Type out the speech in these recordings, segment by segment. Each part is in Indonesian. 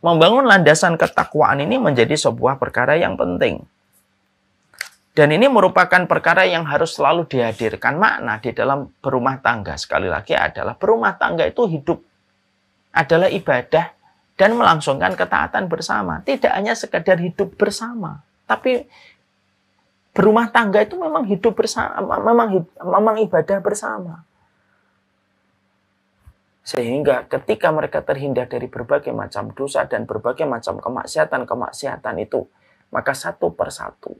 Membangun landasan ketakwaan ini menjadi sebuah perkara yang penting. Dan ini merupakan perkara yang harus selalu dihadirkan makna di dalam berumah tangga. Sekali lagi adalah berumah tangga itu hidup adalah ibadah dan melangsungkan ketaatan bersama. Tidak hanya sekedar hidup bersama, tapi berumah tangga itu memang hidup bersama, memang memang ibadah bersama. Sehingga ketika mereka terhindar dari berbagai macam dosa dan berbagai macam kemaksiatan-kemaksiatan itu, maka satu persatu,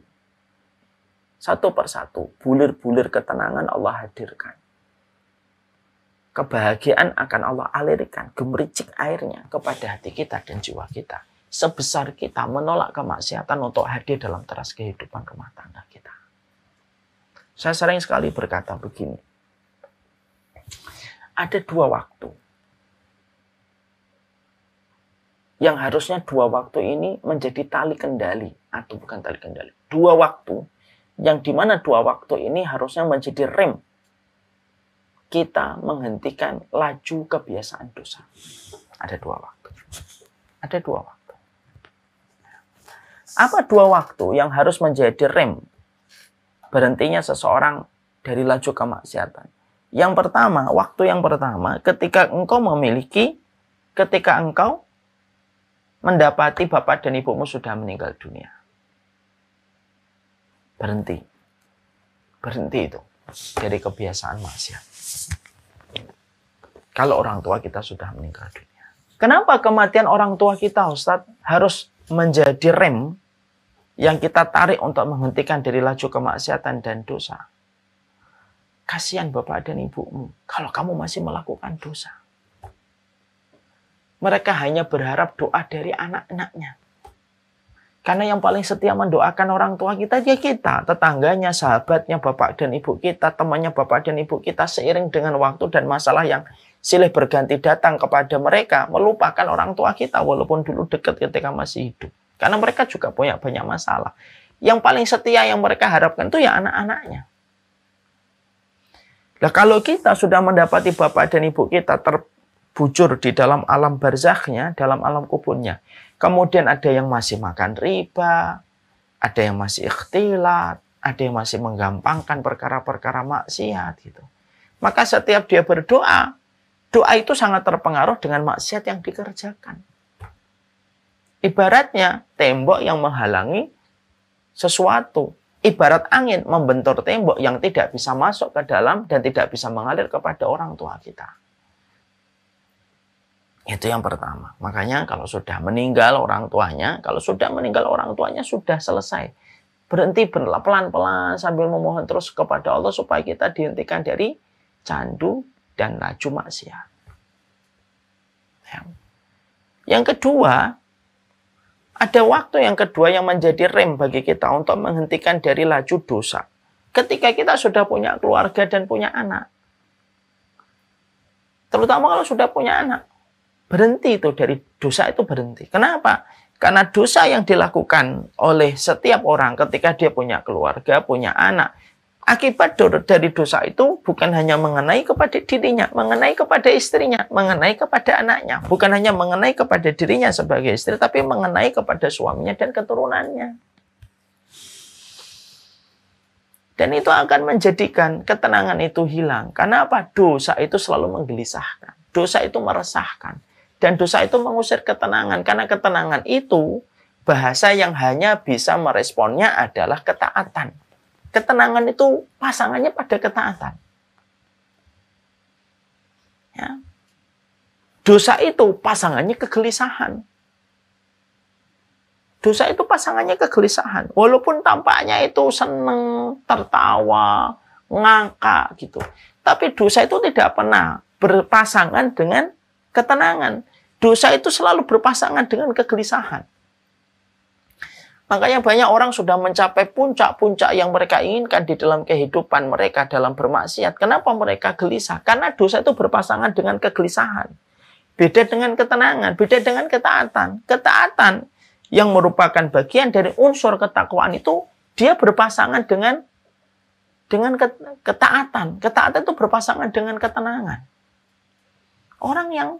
satu persatu, bulir-bulir ketenangan Allah hadirkan. Kebahagiaan akan Allah alirkan, gemericik airnya kepada hati kita dan jiwa kita. Sebesar kita menolak kemaksiatan untuk hadir dalam teras kehidupan rumah tangga kita. Saya sering sekali berkata begini, ada dua waktu yang harusnya dua waktu ini menjadi tali kendali atau bukan tali kendali dua waktu yang dimana dua waktu ini harusnya menjadi rem kita menghentikan laju kebiasaan dosa ada dua waktu ada dua waktu apa dua waktu yang harus menjadi rem berhentinya seseorang dari laju kemaksiatan yang pertama waktu yang pertama ketika engkau memiliki ketika engkau mendapati bapak dan ibumu sudah meninggal dunia. Berhenti. Berhenti itu dari kebiasaan maksiat. Kalau orang tua kita sudah meninggal dunia. Kenapa kematian orang tua kita ustadz, harus menjadi rem yang kita tarik untuk menghentikan dari laju kemaksiatan dan dosa? Kasihan bapak dan ibumu kalau kamu masih melakukan dosa. Mereka hanya berharap doa dari anak-anaknya. Karena yang paling setia mendoakan orang tua kita dia kita, tetangganya, sahabatnya, bapak dan ibu kita, temannya bapak dan ibu kita seiring dengan waktu dan masalah yang silih berganti datang kepada mereka, melupakan orang tua kita walaupun dulu dekat ketika masih hidup. Karena mereka juga punya banyak masalah. Yang paling setia yang mereka harapkan itu ya anak-anaknya. Nah, kalau kita sudah mendapati bapak dan ibu kita ter, bujur di dalam alam barzakhnya, dalam alam kuburnya. Kemudian ada yang masih makan riba, ada yang masih ikhtilat, ada yang masih menggampangkan perkara-perkara maksiat gitu. Maka setiap dia berdoa, doa itu sangat terpengaruh dengan maksiat yang dikerjakan. Ibaratnya tembok yang menghalangi sesuatu. Ibarat angin membentur tembok yang tidak bisa masuk ke dalam dan tidak bisa mengalir kepada orang tua kita. Itu yang pertama. Makanya kalau sudah meninggal orang tuanya, kalau sudah meninggal orang tuanya sudah selesai. Berhenti pelan-pelan sambil memohon terus kepada Allah supaya kita dihentikan dari candu dan laju maksiat. Ya. Yang kedua, ada waktu yang kedua yang menjadi rem bagi kita untuk menghentikan dari laju dosa. Ketika kita sudah punya keluarga dan punya anak. Terutama kalau sudah punya anak. Berhenti itu dari dosa itu berhenti. Kenapa? Karena dosa yang dilakukan oleh setiap orang ketika dia punya keluarga, punya anak, akibat dari dosa itu bukan hanya mengenai kepada dirinya, mengenai kepada istrinya, mengenai kepada anaknya, bukan hanya mengenai kepada dirinya sebagai istri, tapi mengenai kepada suaminya dan keturunannya. Dan itu akan menjadikan ketenangan itu hilang. Karena apa? Dosa itu selalu menggelisahkan. Dosa itu meresahkan. Dan dosa itu mengusir ketenangan. Karena ketenangan itu bahasa yang hanya bisa meresponnya adalah ketaatan. Ketenangan itu pasangannya pada ketaatan. Ya. Dosa itu pasangannya kegelisahan. Dosa itu pasangannya kegelisahan. Walaupun tampaknya itu seneng, tertawa, ngangka gitu. Tapi dosa itu tidak pernah berpasangan dengan ketenangan. Dosa itu selalu berpasangan dengan kegelisahan. Makanya banyak orang sudah mencapai puncak-puncak yang mereka inginkan di dalam kehidupan mereka dalam bermaksiat. Kenapa mereka gelisah? Karena dosa itu berpasangan dengan kegelisahan. Beda dengan ketenangan, beda dengan ketaatan. Ketaatan yang merupakan bagian dari unsur ketakwaan itu dia berpasangan dengan dengan ketaatan. Ketaatan itu berpasangan dengan ketenangan. Orang yang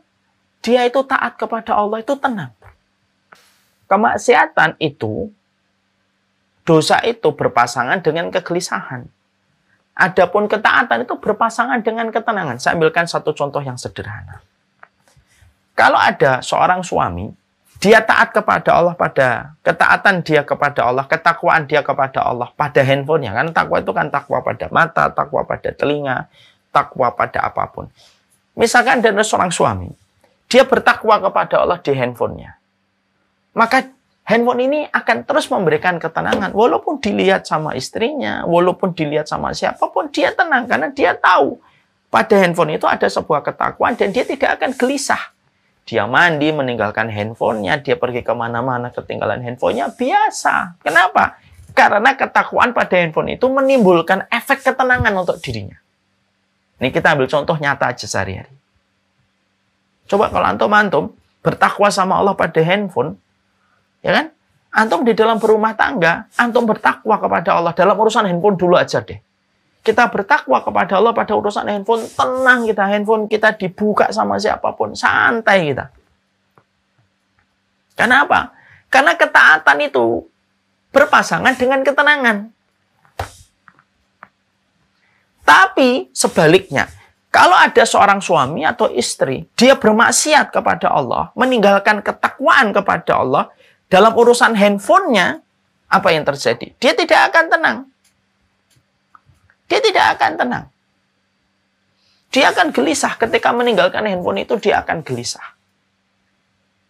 dia itu taat kepada Allah itu tenang. Kemaksiatan itu, dosa itu berpasangan dengan kegelisahan. Adapun ketaatan itu berpasangan dengan ketenangan. Saya ambilkan satu contoh yang sederhana. Kalau ada seorang suami, dia taat kepada Allah pada ketaatan dia kepada Allah, ketakwaan dia kepada Allah pada handphonenya kan takwa itu kan takwa pada mata, takwa pada telinga, takwa pada apapun. Misalkan ada seorang suami, dia bertakwa kepada Allah di handphonenya. Maka handphone ini akan terus memberikan ketenangan. Walaupun dilihat sama istrinya, walaupun dilihat sama siapapun, dia tenang karena dia tahu pada handphone itu ada sebuah ketakuan dan dia tidak akan gelisah. Dia mandi meninggalkan handphonenya, dia pergi kemana-mana ketinggalan handphonenya, biasa. Kenapa? Karena ketakuan pada handphone itu menimbulkan efek ketenangan untuk dirinya. Ini kita ambil contoh nyata aja sehari-hari. Coba kalau antum antum bertakwa sama Allah pada handphone, ya kan? Antum di dalam berumah tangga, antum bertakwa kepada Allah dalam urusan handphone dulu aja deh. Kita bertakwa kepada Allah pada urusan handphone, tenang kita handphone kita dibuka sama siapapun, santai kita. Karena apa? Karena ketaatan itu berpasangan dengan ketenangan. Tapi sebaliknya, kalau ada seorang suami atau istri, dia bermaksiat kepada Allah, meninggalkan ketakwaan kepada Allah, dalam urusan handphonenya, apa yang terjadi? Dia tidak akan tenang. Dia tidak akan tenang. Dia akan gelisah ketika meninggalkan handphone itu, dia akan gelisah.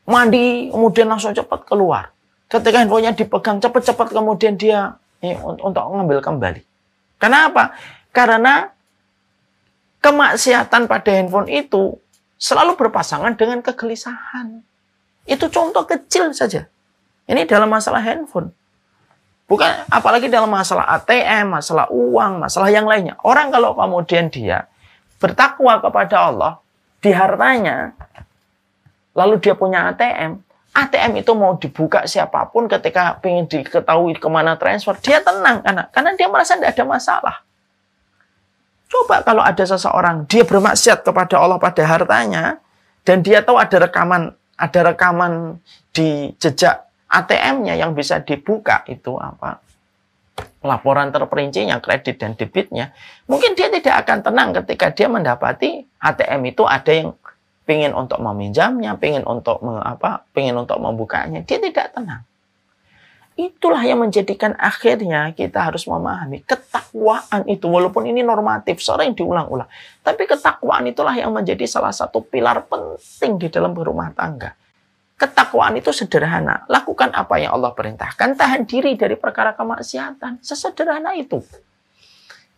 Mandi, kemudian langsung cepat keluar. Ketika handphonenya dipegang cepat-cepat, kemudian dia eh, untuk ngambil kembali. Kenapa? Karena Kemaksiatan pada handphone itu selalu berpasangan dengan kegelisahan. Itu contoh kecil saja. Ini dalam masalah handphone. Bukan apalagi dalam masalah ATM, masalah uang, masalah yang lainnya. Orang kalau kemudian dia bertakwa kepada Allah di hartanya, lalu dia punya ATM, ATM itu mau dibuka siapapun ketika ingin diketahui kemana transfer, dia tenang karena karena dia merasa tidak ada masalah. Coba kalau ada seseorang dia bermaksiat kepada Allah pada hartanya dan dia tahu ada rekaman ada rekaman di jejak ATM-nya yang bisa dibuka itu apa laporan terperinci yang kredit dan debitnya mungkin dia tidak akan tenang ketika dia mendapati ATM itu ada yang pingin untuk meminjamnya pingin untuk me, apa pingin untuk membukanya dia tidak tenang Itulah yang menjadikan akhirnya kita harus memahami ketakwaan itu walaupun ini normatif sering diulang-ulang. Tapi ketakwaan itulah yang menjadi salah satu pilar penting di dalam berumah tangga. Ketakwaan itu sederhana. Lakukan apa yang Allah perintahkan, tahan diri dari perkara kemaksiatan. Sesederhana itu.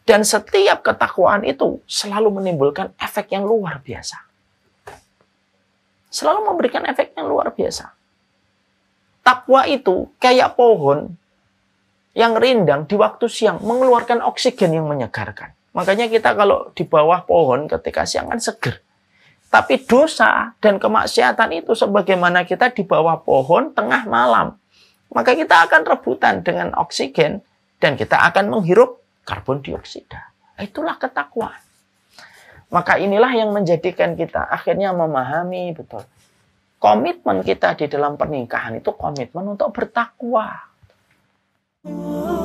Dan setiap ketakwaan itu selalu menimbulkan efek yang luar biasa. Selalu memberikan efek yang luar biasa. Takwa itu kayak pohon yang rindang di waktu siang mengeluarkan oksigen yang menyegarkan. Makanya kita kalau di bawah pohon ketika siang kan seger. Tapi dosa dan kemaksiatan itu sebagaimana kita di bawah pohon tengah malam. Maka kita akan rebutan dengan oksigen dan kita akan menghirup karbon dioksida. Itulah ketakwaan. Maka inilah yang menjadikan kita akhirnya memahami betul komitmen kita di dalam pernikahan itu komitmen untuk bertakwa. Oh.